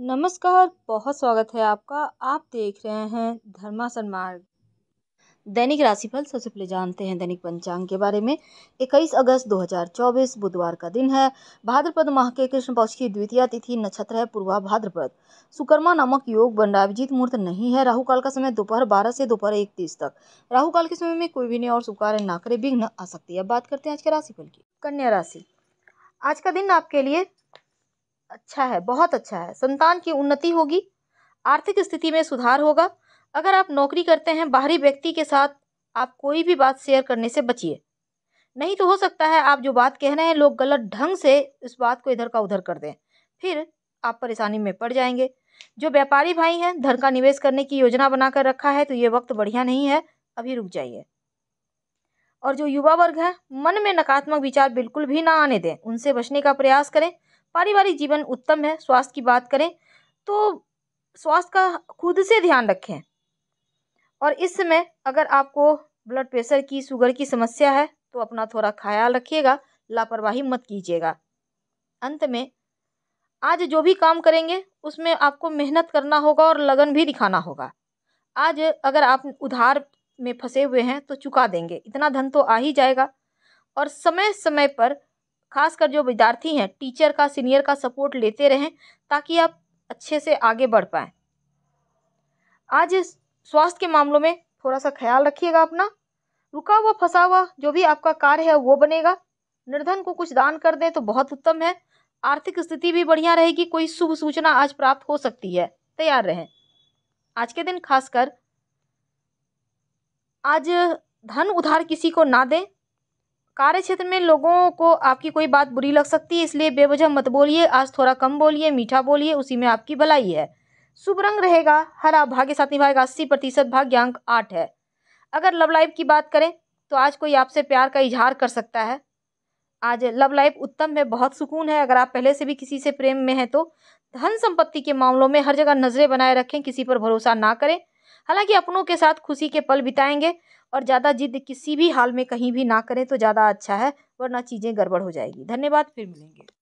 नमस्कार बहुत स्वागत है आपका आप देख रहे हैं धर्मासन मार्ग दैनिक राशिफल सबसे पहले जानते हैं दैनिक पंचांग के बारे में 21 अगस्त 2024 बुधवार का दिन है भाद्रपद माह के कृष्ण पक्ष की द्वितीय तिथि नक्षत्र है पूर्वा भाद्रपद सुकर्मा नामक योग बंडाभिजीत मुहूर्त नहीं है राहु काल का समय दोपहर 12 से दोपहर एक तीस तक राहु काल के समय में कोई भी नहीं और सुकार नाकरे ना करे विघ्न आ सकती है अब बात करते हैं आज के राशिफल की कन्या राशि आज का दिन आपके लिए अच्छा है बहुत अच्छा है संतान की उन्नति होगी आर्थिक स्थिति में सुधार होगा अगर आप नौकरी करते हैं बाहरी व्यक्ति के साथ आप कोई भी बात शेयर करने से बचिए नहीं तो हो सकता है आप जो बात कह रहे हैं लोग गलत ढंग से इस बात को इधर का उधर कर दें फिर आप परेशानी में पड़ जाएंगे जो व्यापारी भाई हैं धन का निवेश करने की योजना बनाकर रखा है तो ये वक्त बढ़िया नहीं है अभी रुक जाइए और जो युवा वर्ग है मन में नकारात्मक विचार बिल्कुल भी ना आने दें उनसे बचने का प्रयास करें पारिवारिक जीवन उत्तम है स्वास्थ्य की बात करें तो स्वास्थ्य का खुद से ध्यान रखें और इस समय अगर आपको ब्लड प्रेशर की शुगर की समस्या है तो अपना थोड़ा ख्याल रखिएगा लापरवाही मत कीजिएगा अंत में आज जो भी काम करेंगे उसमें आपको मेहनत करना होगा और लगन भी दिखाना होगा आज अगर आप उधार में फंसे हुए हैं तो चुका देंगे इतना धन तो आ ही जाएगा और समय समय पर खासकर जो विद्यार्थी हैं टीचर का सीनियर का सपोर्ट लेते रहें ताकि आप अच्छे से आगे बढ़ पाएँ आज स्वास्थ्य के मामलों में थोड़ा सा ख्याल रखिएगा अपना रुका हुआ फंसा हुआ जो भी आपका कार्य है वो बनेगा निर्धन को कुछ दान कर दें तो बहुत उत्तम है आर्थिक स्थिति भी बढ़िया रहेगी कोई शुभ सूचना आज प्राप्त हो सकती है तैयार रहें आज के दिन खासकर आज धन उधार किसी को ना दें कार्य क्षेत्र में लोगों को आपकी कोई बात बुरी लग सकती है इसलिए बेवजह मत बोलिए आज थोड़ा कम बोलिए मीठा बोलिए उसी में आपकी भलाई है शुभ रंग रहेगा हरा भाग्य साथ निभाएगा अस्सी प्रतिशत भाग्यांक आठ है अगर लव लाइफ की बात करें तो आज कोई आपसे प्यार का इजहार कर सकता है आज लव लाइफ उत्तम है बहुत सुकून है अगर आप पहले से भी किसी से प्रेम में हैं तो धन संपत्ति के मामलों में हर जगह नज़रें बनाए रखें किसी पर भरोसा ना करें हालांकि अपनों के साथ खुशी के पल बिताएंगे और ज़्यादा ज़िद किसी भी हाल में कहीं भी ना करें तो ज़्यादा अच्छा है वरना चीज़ें गड़बड़ हो जाएगी धन्यवाद फिर मिलेंगे